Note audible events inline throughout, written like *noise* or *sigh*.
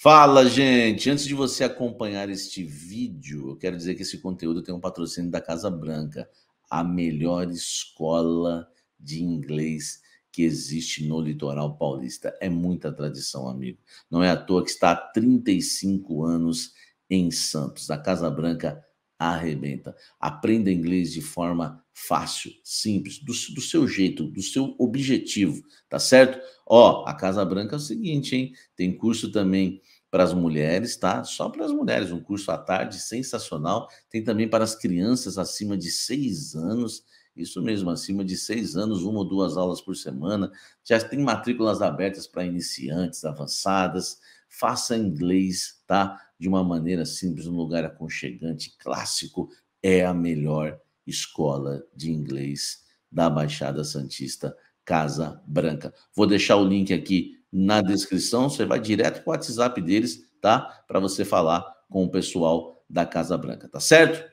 Fala, gente! Antes de você acompanhar este vídeo, eu quero dizer que esse conteúdo tem um patrocínio da Casa Branca, a melhor escola de inglês que existe no litoral paulista. É muita tradição, amigo. Não é à toa que está há 35 anos em Santos. A Casa Branca arrebenta. Aprenda inglês de forma fácil, simples, do, do, seu jeito, do seu objetivo, tá certo? Ó, a Casa Branca é o seguinte, hein? Tem curso também para as mulheres, tá? Só para as mulheres, um curso à tarde sensacional. Tem também para as crianças acima de seis anos isso mesmo, acima de seis anos, uma ou duas aulas por semana. Já tem matrículas abertas para iniciantes, avançadas. Faça inglês, tá? De uma maneira simples, num lugar aconchegante, clássico. É a melhor escola de inglês da Baixada Santista, Casa Branca. Vou deixar o link aqui na descrição. Você vai direto para o WhatsApp deles, tá? Para você falar com o pessoal da Casa Branca, tá certo?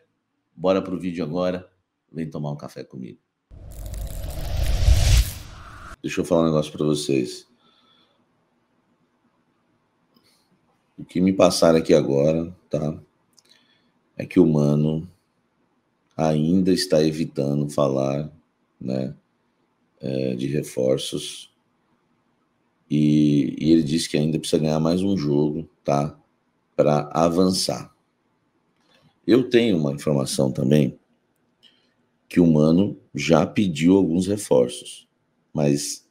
Bora para o vídeo agora Vem tomar um café comigo. Deixa eu falar um negócio para vocês. O que me passaram aqui agora, tá? É que o mano ainda está evitando falar, né? É, de reforços. E, e ele disse que ainda precisa ganhar mais um jogo, tá? Para avançar. Eu tenho uma informação também que o Mano já pediu alguns reforços, mas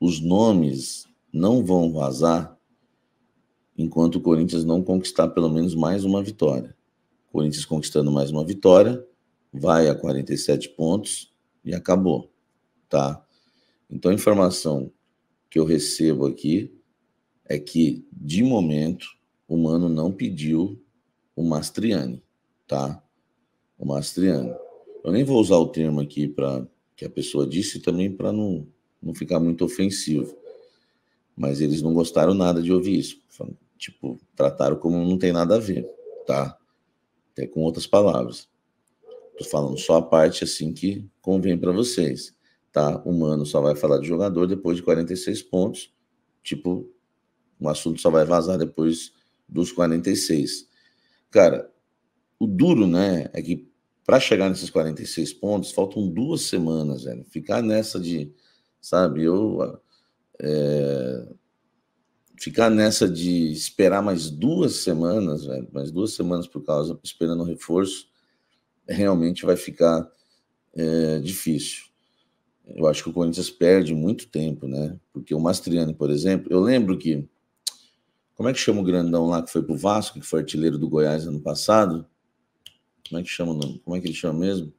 os nomes não vão vazar enquanto o Corinthians não conquistar pelo menos mais uma vitória. O Corinthians conquistando mais uma vitória, vai a 47 pontos e acabou, tá? Então a informação que eu recebo aqui é que de momento o Mano não pediu o Mastriani, tá? O Mastriani. Eu nem vou usar o termo aqui para que a pessoa disse também para não, não ficar muito ofensivo. Mas eles não gostaram nada de ouvir isso. Tipo, trataram como não tem nada a ver, tá? Até com outras palavras. Tô falando só a parte assim que convém para vocês, tá? O Mano só vai falar de jogador depois de 46 pontos. Tipo, o assunto só vai vazar depois dos 46. Cara, o duro, né, é que para chegar nesses 46 pontos, faltam duas semanas, velho. Ficar nessa de, sabe, eu. É, ficar nessa de esperar mais duas semanas, velho, mais duas semanas por causa, esperando um reforço, realmente vai ficar é, difícil. Eu acho que o Corinthians perde muito tempo, né? Porque o Mastriani, por exemplo, eu lembro que. Como é que chama o grandão lá que foi pro Vasco, que foi artilheiro do Goiás ano passado? Como é que chama? Não? Como é que ele chama mesmo?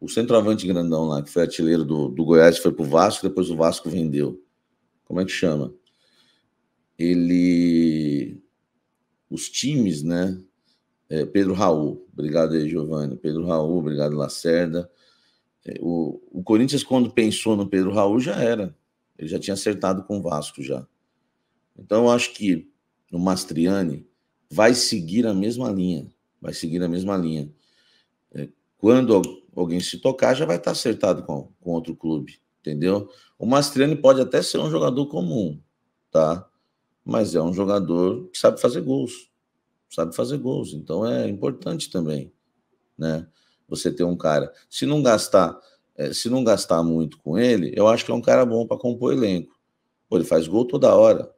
O centroavante grandão lá, que foi artilheiro do, do Goiás, foi pro Vasco, depois o Vasco vendeu. Como é que chama? Ele. Os times, né? É, Pedro Raul, obrigado aí, Giovanni. Pedro Raul, obrigado, Lacerda. É, o, o Corinthians, quando pensou no Pedro Raul, já era. Ele já tinha acertado com o Vasco já. Então, eu acho que o Mastriani vai seguir a mesma linha vai seguir na mesma linha. É, quando alguém se tocar, já vai estar acertado com, com outro clube, entendeu? O Mastriani pode até ser um jogador comum, tá? Mas é um jogador que sabe fazer gols, sabe fazer gols, então é importante também, né? Você ter um cara, se não gastar, é, se não gastar muito com ele, eu acho que é um cara bom para compor elenco. Pô, ele faz gol toda hora,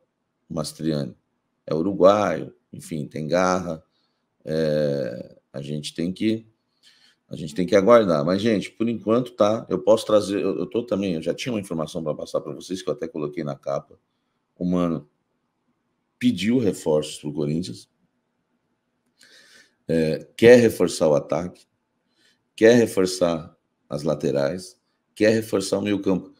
o Mastriani. É uruguaio, enfim, tem garra, é, a gente tem que a gente tem que aguardar. Mas, gente, por enquanto, tá? Eu posso trazer. Eu, eu tô também, eu já tinha uma informação para passar para vocês que eu até coloquei na capa. O Mano pediu reforços para o Corinthians. É, quer reforçar o ataque, quer reforçar as laterais, quer reforçar o meio-campo.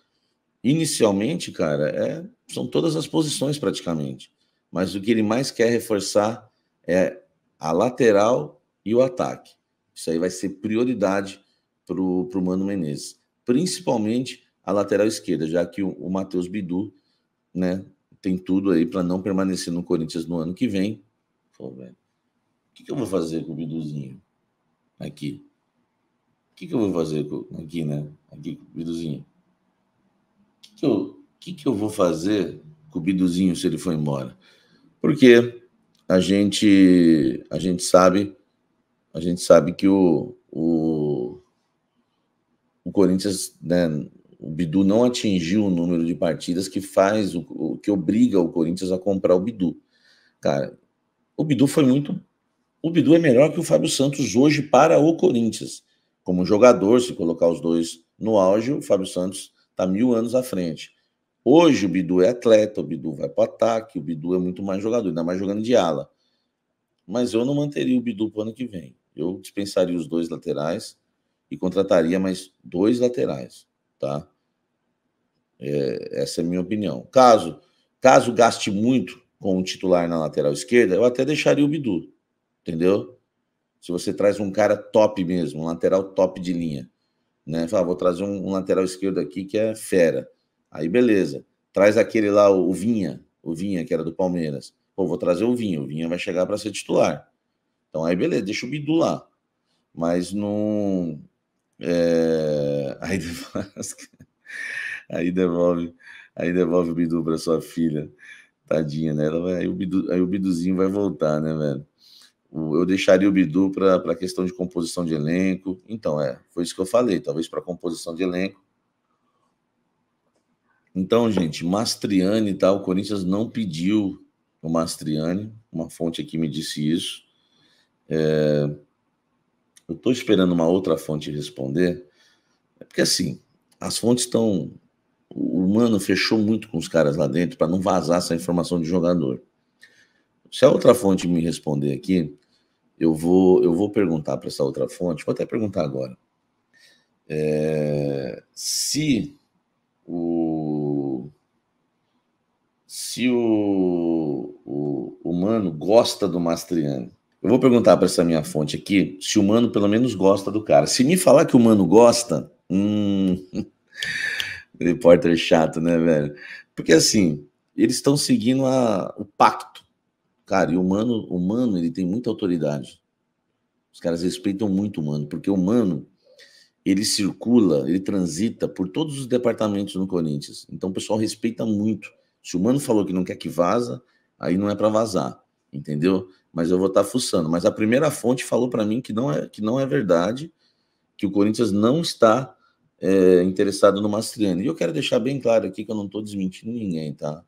Inicialmente, cara, é, são todas as posições praticamente. Mas o que ele mais quer reforçar é a lateral e o ataque. Isso aí vai ser prioridade para o Mano Menezes, principalmente a lateral esquerda, já que o, o Matheus Bidu né, tem tudo aí para não permanecer no Corinthians no ano que vem. Pô, velho, o que, que, eu vou fazer com o Biduzinho aqui? O que, que eu vou fazer com, aqui, né? Aqui, Biduzinho. O que, que, eu, que, que eu vou fazer com o Biduzinho se ele for embora? Porque a gente a gente sabe a gente sabe que o, o, o Corinthians, né, o Bidu não atingiu o número de partidas que faz o, o que obriga o Corinthians a comprar o Bidu. Cara, o Bidu foi muito o Bidu é melhor que o Fábio Santos hoje para o Corinthians. Como jogador, se colocar os dois no auge, o Fábio Santos está mil anos à frente. Hoje o Bidu é atleta, o Bidu vai para ataque, o Bidu é muito mais jogador, ainda mais jogando de ala. Mas eu não manteria o Bidu para o ano que vem. Eu dispensaria os dois laterais e contrataria mais dois laterais, tá? É, essa é a minha opinião. Caso caso gaste muito com o titular na lateral esquerda, eu até deixaria o Bidu, entendeu? Se você traz um cara top mesmo, um lateral top de linha, né? Fala, ah, vou trazer um, um lateral esquerdo aqui que é fera. Aí beleza. Traz aquele lá, o Vinha, o Vinha, que era do Palmeiras. Pô, vou trazer o Vinha, o Vinha vai chegar para ser titular. Então aí beleza, deixa o Bidu lá. Mas não. É... *laughs* Aí, devolve... aí devolve. Aí devolve o Bidu para sua filha. Tadinha, né? Ela vai... aí, o Bidu... aí o Biduzinho vai voltar, né, velho? eu deixaria o Bidu para a questão de composição de elenco. Então, é, foi isso que eu falei. Talvez para composição de elenco, então, gente, Mastriani, tá? O Corinthians não pediu o Mastriani. Uma fonte aqui me disse isso. É... Eu estou esperando uma outra fonte responder. É porque, assim, as fontes estão... O humano fechou muito com os caras lá dentro para não vazar essa informação de jogador. Se a outra fonte me responder aqui, eu vou, eu vou perguntar para essa outra fonte, vou até perguntar agora, é, se o se o, o, gosta do Mastriani. Eu vou perguntar para essa minha fonte aqui se o humano pelo menos gosta do cara. Se me falar que o humano gosta, hum, *laughs* repórter chato, né, velho? Porque assim, eles estão seguindo a, o pacto. Cara, e o humano, o ele tem muita autoridade. Os caras respeitam muito o humano, porque o humano ele circula, ele transita por todos os departamentos no Corinthians. Então o pessoal respeita muito se o mano falou que não quer que vaza, aí não é para vazar, entendeu? Mas eu vou estar tá fuçando. Mas a primeira fonte falou para mim que não, é, que não é verdade, que o Corinthians não está é, interessado no Mastriano. E eu quero deixar bem claro aqui que eu não estou desmentindo ninguém, tá?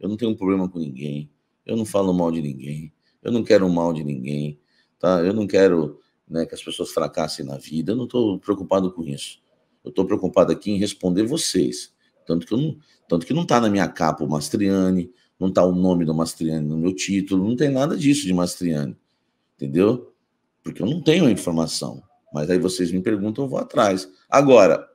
Eu não tenho um problema com ninguém. Eu não falo mal de ninguém. Eu não quero mal de ninguém, tá? Eu não quero né, que as pessoas fracassem na vida. Eu não estou preocupado com isso. Eu estou preocupado aqui em responder vocês. Tanto que, eu não, tanto que não tá na minha capa o Mastriani, não tá o nome do Mastriani no meu título, não tem nada disso de Mastriani, entendeu? Porque eu não tenho a informação. Mas aí vocês me perguntam, eu vou atrás. Agora,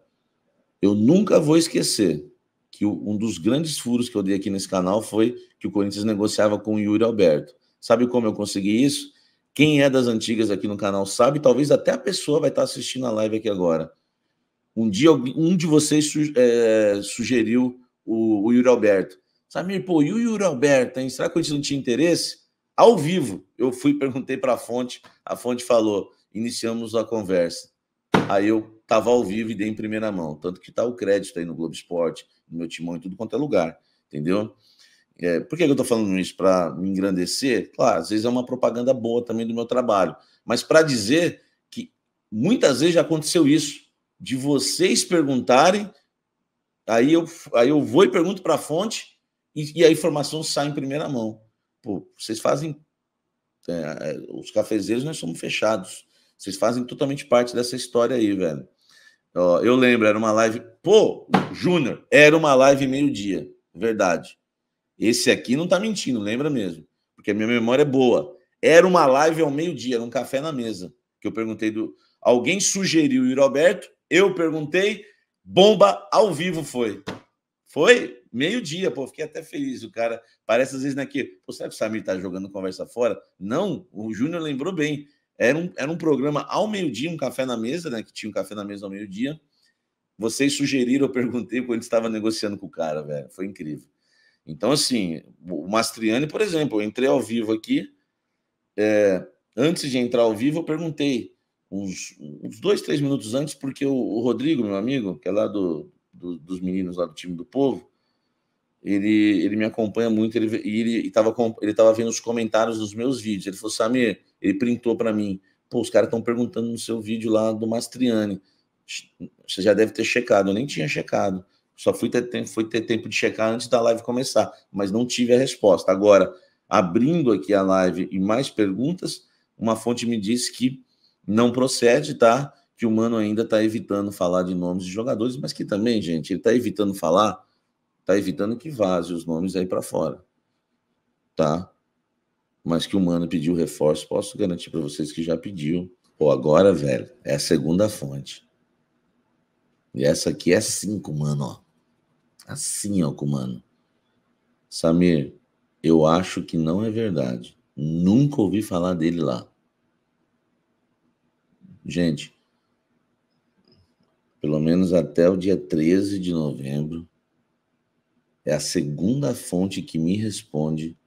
eu nunca vou esquecer que um dos grandes furos que eu dei aqui nesse canal foi que o Corinthians negociava com o Yuri Alberto. Sabe como eu consegui isso? Quem é das antigas aqui no canal sabe, talvez até a pessoa vai estar assistindo a live aqui agora. Um dia um de vocês é, sugeriu o, o Yuri Alberto. Samir, pô, e o Yuri Alberto, hein? Será que eu não tinha interesse? Ao vivo, eu fui *laughs* perguntei para a fonte, a fonte falou, iniciamos a conversa. Aí eu estava ao vivo e dei em primeira mão, tanto que está o crédito aí no Globo Esporte, no meu timão, em tudo quanto é lugar, entendeu? É, por que eu estou falando isso? Para me engrandecer? Claro, às vezes é uma propaganda boa também do meu trabalho, mas para dizer que muitas vezes já aconteceu isso de vocês perguntarem, aí eu, aí eu vou e pergunto para a fonte e, e, a informação sai em primeira mão. Pô, vocês fazem. É, é, os cafezeiros nós somos fechados. Vocês fazem totalmente parte dessa história aí, velho. Ó, eu lembro, era uma live. Pô, Júnior, era uma live meio-dia. Verdade. Esse aqui não tá mentindo, lembra mesmo. Porque a minha memória é boa. Era uma live ao meio-dia, era um café na mesa. Que eu perguntei do. Alguém sugeriu o Roberto, eu perguntei, bomba ao vivo foi. Foi meio-dia, pô, fiquei até feliz. O cara parece às vezes, né, que, pô, será que o Samir tá jogando conversa fora? Não, o Júnior lembrou bem. Era um, era um programa ao meio-dia, um café na mesa, né, que tinha um café na mesa ao meio-dia. Vocês sugeriram, eu perguntei quando estava negociando com o cara, velho. Foi incrível. Então, assim, o Mastriani, por exemplo, eu entrei ao vivo aqui. É, antes de entrar ao vivo, eu perguntei uns, uns dois, três minutos antes, porque o, o Rodrigo, meu amigo, que é lá do, do, dos meninos lá do time do povo, ele, ele me acompanha muito, ele, e ele estava ele tava vendo os comentários dos meus vídeos. Ele falou, Samir, ele printou para mim, pô, os caras estão perguntando no seu vídeo lá do Mastriani. Você já deve ter checado, eu nem tinha checado. Só fui ter, tempo, fui ter tempo de checar antes da live começar, mas não tive a resposta. Agora, abrindo aqui a live e mais perguntas, uma fonte me disse que não procede, tá? Que o Mano ainda está evitando falar de nomes de jogadores, mas que também, gente, ele está evitando falar, está evitando que vaze os nomes aí para fora, tá? Mas que o Mano pediu reforço, posso garantir para vocês que já pediu. Pô, agora, velho, é a segunda fonte. E essa aqui é cinco, assim mano, ó. Assim, ó, com mano. Samir, eu acho que não é verdade. Nunca ouvi falar dele lá. Gente, pelo menos até o dia 13 de novembro, é a segunda fonte que me responde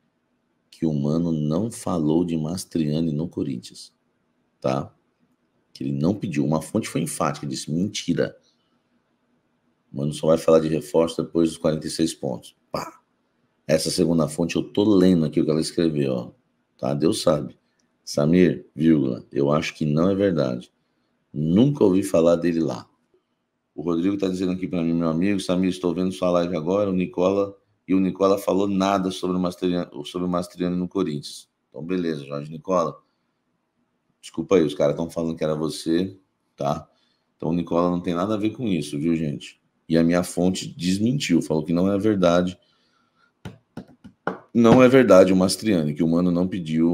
que o Mano não falou de Mastriani no Corinthians, tá? Que ele não pediu. Uma fonte foi enfática, disse mentira. O Mano só vai falar de reforço depois dos 46 pontos. Pá! Essa segunda fonte eu tô lendo aqui o que ela escreveu, ó. Tá? Deus sabe. Samir, vírgula, eu acho que não é verdade. Nunca ouvi falar dele lá. O Rodrigo está dizendo aqui para mim, meu amigo, Samir, estou vendo sua live agora, o Nicola, e o Nicola falou nada sobre o Mastriano, sobre o Mastriano no Corinthians. Então, beleza, Jorge Nicola. Desculpa aí, os caras estão falando que era você, tá? Então, o Nicola não tem nada a ver com isso, viu, gente? E a minha fonte desmentiu, falou que não é verdade. Não é verdade o Mastriani, que o Mano não pediu